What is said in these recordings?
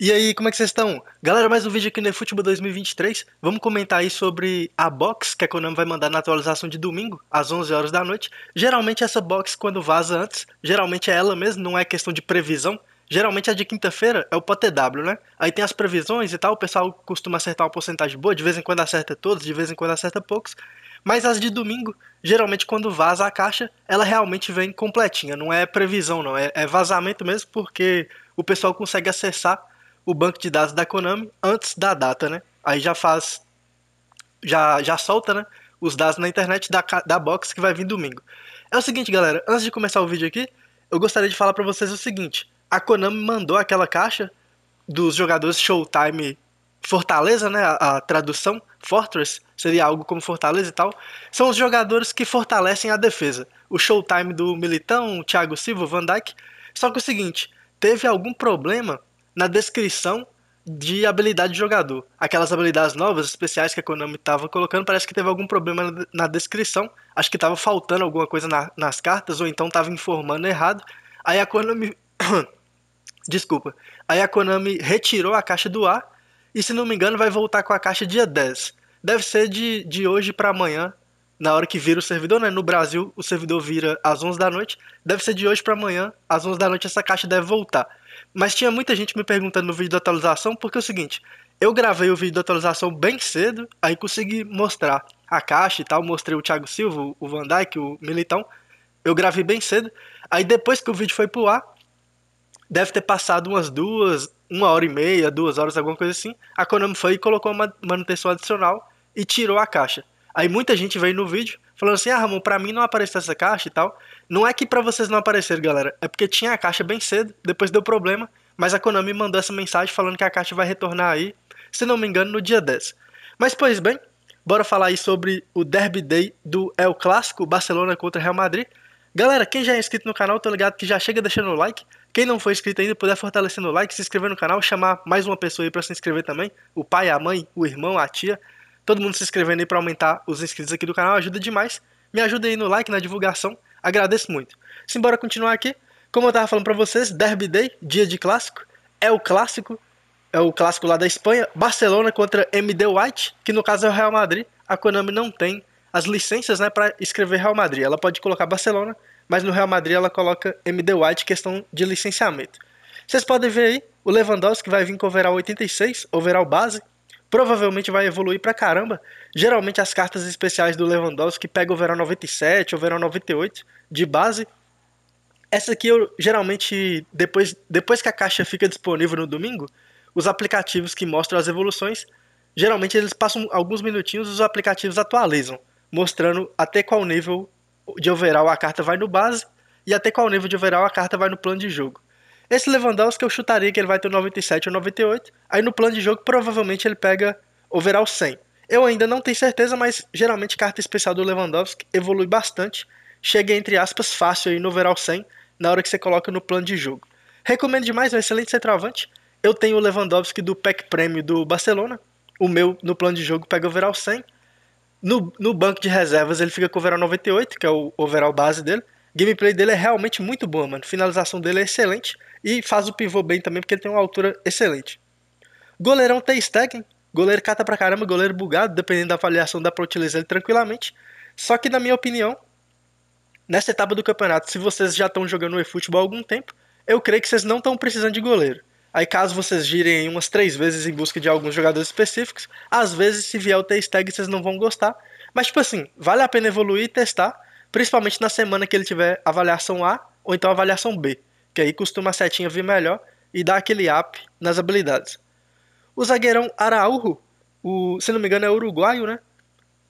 E aí, como é que vocês estão? Galera, mais um vídeo aqui no eFootball 2023. Vamos comentar aí sobre a box que a Konami vai mandar na atualização de domingo, às 11 horas da noite. Geralmente essa box, quando vaza antes, geralmente é ela mesmo, não é questão de previsão. Geralmente a de quinta-feira é o PTW, né? Aí tem as previsões e tal, o pessoal costuma acertar uma porcentagem boa, de vez em quando acerta todos, de vez em quando acerta poucos. Mas as de domingo, geralmente quando vaza a caixa, ela realmente vem completinha, não é previsão não, é, é vazamento mesmo, porque o pessoal consegue acessar o banco de dados da Konami antes da data, né? Aí já faz. Já, já solta, né? Os dados na internet da, da box que vai vir domingo. É o seguinte, galera, antes de começar o vídeo aqui, eu gostaria de falar para vocês o seguinte: a Konami mandou aquela caixa dos jogadores Showtime Fortaleza, né? A, a, tradução Fortress seria algo como Fortaleza e tal. São os jogadores que fortalecem a defesa. O Showtime do Militão, Thiago Silva, Van Dijk. Só que é o seguinte, teve algum problema na descrição de habilidade de jogador. Aquelas habilidades novas, especiais que a Konami estava colocando, parece que teve algum problema na descrição. Acho que estava faltando alguma coisa na, nas cartas, ou então estava informando errado. Aí a Konami. Desculpa. Aí a Konami retirou a caixa do ar e, se não me engano, vai voltar com a caixa dia 10. Deve ser de, de hoje para amanhã na hora que vira o servidor, né? No Brasil, o servidor vira às 11 da noite. Deve ser de hoje para amanhã, às 11 da noite, essa caixa deve voltar. Mas tinha muita gente me perguntando no vídeo da atualização, porque é o seguinte: eu gravei o vídeo da atualização bem cedo, aí consegui mostrar a caixa e tal, mostrei o Thiago Silva, o Van Dyke, o Militão. Eu gravei bem cedo. Aí depois que o vídeo foi pro ar, deve ter passado umas duas, uma hora e meia, duas horas, alguma coisa assim. A Konami foi e colocou uma manutenção adicional e tirou a caixa. Aí muita gente veio no vídeo falando assim: ah, Ramon, pra mim não apareceu essa caixa e tal. Não é que para vocês não apareceram, galera. É porque tinha a caixa bem cedo, depois deu problema. Mas a Konami mandou essa mensagem falando que a caixa vai retornar aí, se não me engano, no dia 10. Mas pois bem, bora falar aí sobre o Derby Day do El Clássico, Barcelona contra Real Madrid. Galera, quem já é inscrito no canal, tô ligado que já chega deixando o like. Quem não foi inscrito ainda, puder fortalecer no like, se inscrever no canal, chamar mais uma pessoa aí pra se inscrever também. O pai, a mãe, o irmão, a tia todo mundo se inscrevendo aí para aumentar os inscritos aqui do canal, ajuda demais. Me ajuda aí no like, na divulgação, agradeço muito. Simbora continuar aqui. Como eu tava falando para vocês, Derby Day, dia de clássico, é o clássico, é o clássico lá da Espanha, Barcelona contra MD White, que no caso é o Real Madrid. A Konami não tem as licenças, né, para escrever Real Madrid. Ela pode colocar Barcelona, mas no Real Madrid ela coloca MD White, questão de licenciamento. Vocês podem ver aí, o Lewandowski vai vir com overall 86, overall base, provavelmente vai evoluir pra caramba. Geralmente as cartas especiais do Lewandowski pega o verão 97, o verão 98 de base. Essa aqui eu geralmente depois depois que a caixa fica disponível no domingo, os aplicativos que mostram as evoluções, geralmente eles passam alguns minutinhos e os aplicativos atualizam, mostrando até qual nível de overall a carta vai no base e até qual nível de overall a carta vai no plano de jogo. Esse Lewandowski eu chutaria que ele vai ter 97 ou 98. Aí no plano de jogo provavelmente ele pega overall 100. Eu ainda não tenho certeza, mas geralmente carta especial do Lewandowski evolui bastante. Chega entre aspas fácil aí no overall 100 na hora que você coloca no plano de jogo. Recomendo demais, é um excelente centroavante. Eu tenho o Lewandowski do PEC Prêmio do Barcelona. O meu no plano de jogo pega overall 100. No, no banco de reservas ele fica com overall 98, que é o overall base dele gameplay dele é realmente muito boa, mano. Finalização dele é excelente e faz o pivô bem também, porque ele tem uma altura excelente. Goleirão tem stacking, goleiro cata pra caramba, goleiro bugado, dependendo da avaliação dá pra utilizar ele tranquilamente. Só que, na minha opinião, nessa etapa do campeonato, se vocês já estão jogando o eFootball há algum tempo, eu creio que vocês não estão precisando de goleiro. Aí caso vocês girem umas três vezes em busca de alguns jogadores específicos, às vezes se vier o T-Stag vocês não vão gostar. Mas tipo assim, vale a pena evoluir e testar principalmente na semana que ele tiver avaliação A ou então avaliação B, que aí costuma a setinha vir melhor e dar aquele up nas habilidades. O zagueirão Araújo, o, se não me engano é uruguaio, né?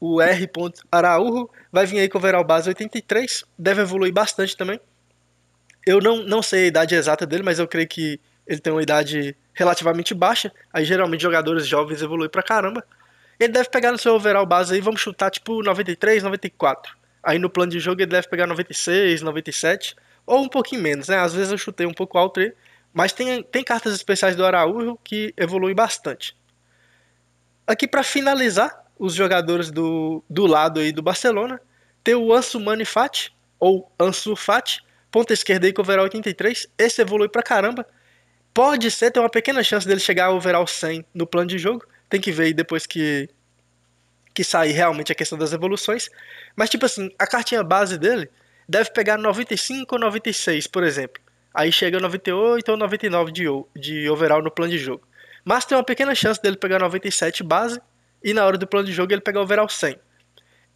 O R. Araújo vai vir aí com o overall base 83, deve evoluir bastante também. Eu não, não sei a idade exata dele, mas eu creio que ele tem uma idade relativamente baixa. Aí geralmente jogadores jovens evoluem pra caramba. Ele deve pegar no seu overall base aí, vamos chutar tipo 93, 94. Aí no plano de jogo ele deve pegar 96, 97, ou um pouquinho menos, né? Às vezes eu chutei um pouco alto, mas tem, tem cartas especiais do Araújo que evoluem bastante. Aqui para finalizar, os jogadores do, do lado aí do Barcelona, tem o Ansu Mani Fati, ou Ansu Fati, ponta esquerda aí com overall 83, esse evolui pra caramba. Pode ser, tem uma pequena chance dele chegar ao overall 100 no plano de jogo, tem que ver aí depois que que sair realmente a questão das evoluções. Mas, tipo assim, a cartinha base dele deve pegar 95 ou 96, por exemplo. Aí chega 98 ou 99 de, de overall no plano de jogo. Mas tem uma pequena chance dele pegar 97 base e na hora do plano de jogo ele pegar overall 100.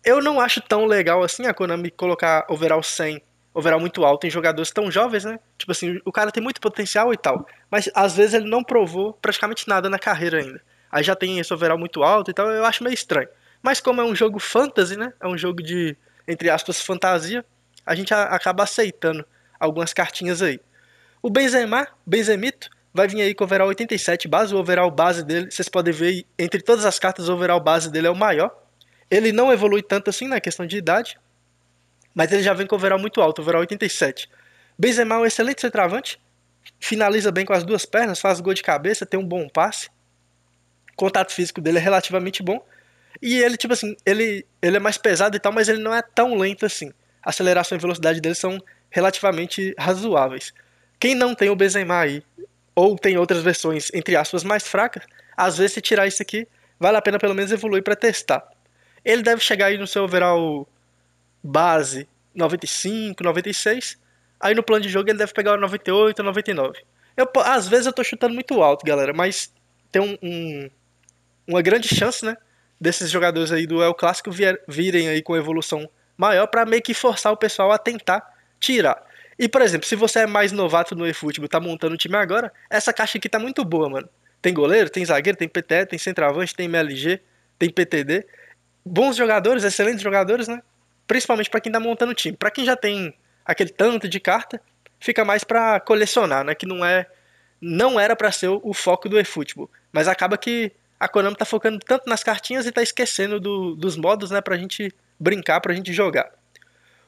Eu não acho tão legal assim a Konami colocar overall 100, overall muito alto em jogadores tão jovens, né? Tipo assim, o cara tem muito potencial e tal, mas às vezes ele não provou praticamente nada na carreira ainda. Aí já tem esse overall muito alto e tal, eu acho meio estranho. Mas como é um jogo fantasy, né? É um jogo de, entre aspas, fantasia, a gente a, acaba aceitando algumas cartinhas aí. O Benzema, Benzemito, vai vir aí com o overall 87 base. O overall base dele, vocês podem ver entre todas as cartas, o overall base dele é o maior. Ele não evolui tanto assim na questão de idade, mas ele já vem com o overall muito alto, overall 87. Benzema é um excelente centroavante, finaliza bem com as duas pernas, faz gol de cabeça, tem um bom passe. O contato físico dele é relativamente bom e ele, tipo assim, ele, ele é mais pesado e tal, mas ele não é tão lento assim. A aceleração e velocidade dele são relativamente razoáveis. Quem não tem o Benzema aí, ou tem outras versões, entre aspas, mais fracas, às vezes se tirar isso aqui, vale a pena pelo menos evoluir para testar. Ele deve chegar aí no seu overall base 95, 96. Aí no plano de jogo ele deve pegar o 98, 99. Eu, às vezes eu tô chutando muito alto, galera, mas tem um, um, uma grande chance, né? desses jogadores aí do El Clássico virem aí com evolução maior para meio que forçar o pessoal a tentar tirar. E, por exemplo, se você é mais novato no eFootball, tá montando o time agora, essa caixa aqui tá muito boa, mano. Tem goleiro, tem zagueiro, tem PT tem centroavante, tem MLG, tem PTD. Bons jogadores, excelentes jogadores, né? Principalmente para quem tá montando o time. Para quem já tem aquele tanto de carta, fica mais para colecionar, né? Que não é não era para ser o foco do eFootball, mas acaba que a Konami tá focando tanto nas cartinhas e tá esquecendo do, dos modos, né, pra gente brincar, pra gente jogar.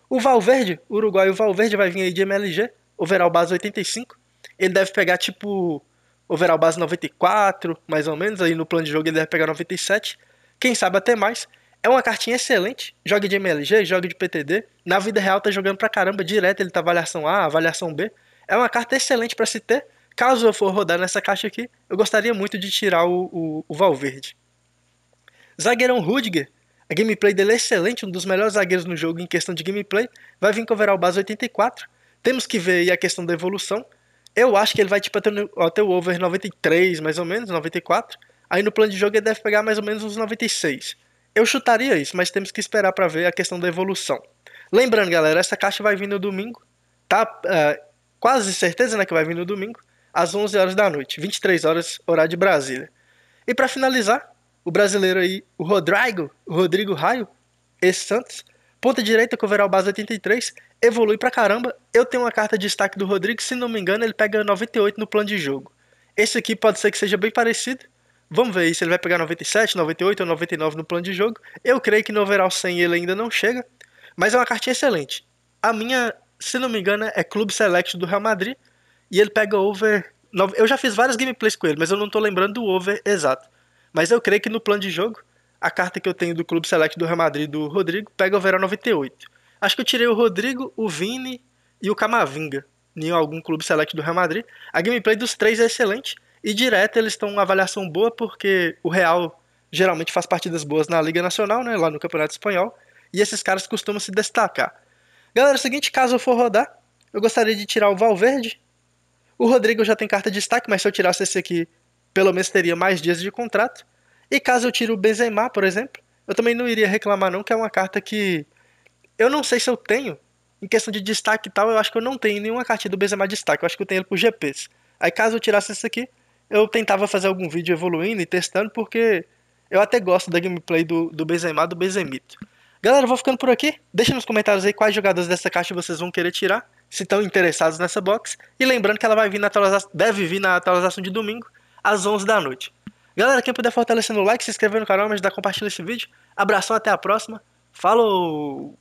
O Valverde, o Uruguai, o Valverde vai vir aí de MLG, overall base 85. Ele deve pegar tipo overall base 94, mais ou menos, aí no plano de jogo ele deve pegar 97. Quem sabe até mais. É uma cartinha excelente, joga de MLG, joga de PTD. Na vida real tá jogando pra caramba direto, ele tá avaliação A, avaliação B. É uma carta excelente para se ter Caso eu for rodar nessa caixa aqui, eu gostaria muito de tirar o, o, o Valverde. Zagueirão Rudiger, a gameplay dele é excelente, um dos melhores zagueiros no jogo em questão de gameplay, vai vir com o overall base 84. Temos que ver aí a questão da evolução. Eu acho que ele vai tipo, até o over 93, mais ou menos, 94. Aí no plano de jogo ele deve pegar mais ou menos uns 96. Eu chutaria isso, mas temos que esperar para ver a questão da evolução. Lembrando, galera, essa caixa vai vir no domingo. Tá uh, quase certeza né, que vai vir no domingo às 11 horas da noite, 23 horas, horário de Brasília. E para finalizar, o brasileiro aí, o Rodrigo, o Rodrigo Raio, esse Santos, ponta direita com overall base 83, evolui pra caramba. Eu tenho uma carta de destaque do Rodrigo, se não me engano, ele pega 98 no plano de jogo. Esse aqui pode ser que seja bem parecido. Vamos ver aí se ele vai pegar 97, 98 ou 99 no plano de jogo. Eu creio que no overall 100 ele ainda não chega, mas é uma cartinha excelente. A minha, se não me engano, é Clube Select do Real Madrid. E ele pega over. Eu já fiz várias gameplays com ele, mas eu não tô lembrando do over exato. Mas eu creio que no plano de jogo, a carta que eu tenho do Clube Select do Real Madrid do Rodrigo pega over a 98. Acho que eu tirei o Rodrigo, o Vini e o Camavinga em algum Clube Select do Real Madrid. A gameplay dos três é excelente e direto eles estão uma avaliação boa porque o Real geralmente faz partidas boas na Liga Nacional, né, lá no Campeonato Espanhol, e esses caras costumam se destacar. Galera, é o seguinte, caso eu for rodar, eu gostaria de tirar o Valverde, o Rodrigo já tem carta de destaque, mas se eu tirasse esse aqui, pelo menos teria mais dias de contrato. E caso eu tire o Benzema, por exemplo, eu também não iria reclamar não, que é uma carta que eu não sei se eu tenho. Em questão de destaque e tal, eu acho que eu não tenho nenhuma cartinha do Benzema de destaque. Eu acho que eu tenho ele por GPs. Aí caso eu tirasse esse aqui, eu tentava fazer algum vídeo evoluindo e testando, porque eu até gosto da gameplay do, do Benzema, do Benzemito. Galera, eu vou ficando por aqui. Deixa nos comentários aí quais jogadores dessa caixa vocês vão querer tirar se estão interessados nessa box. E lembrando que ela vai vir na deve vir na atualização de domingo, às 11 da noite. Galera, quem puder fortalecer no like, se inscrever no canal, me ajudar a compartilhar esse vídeo. Abração, até a próxima. Falou!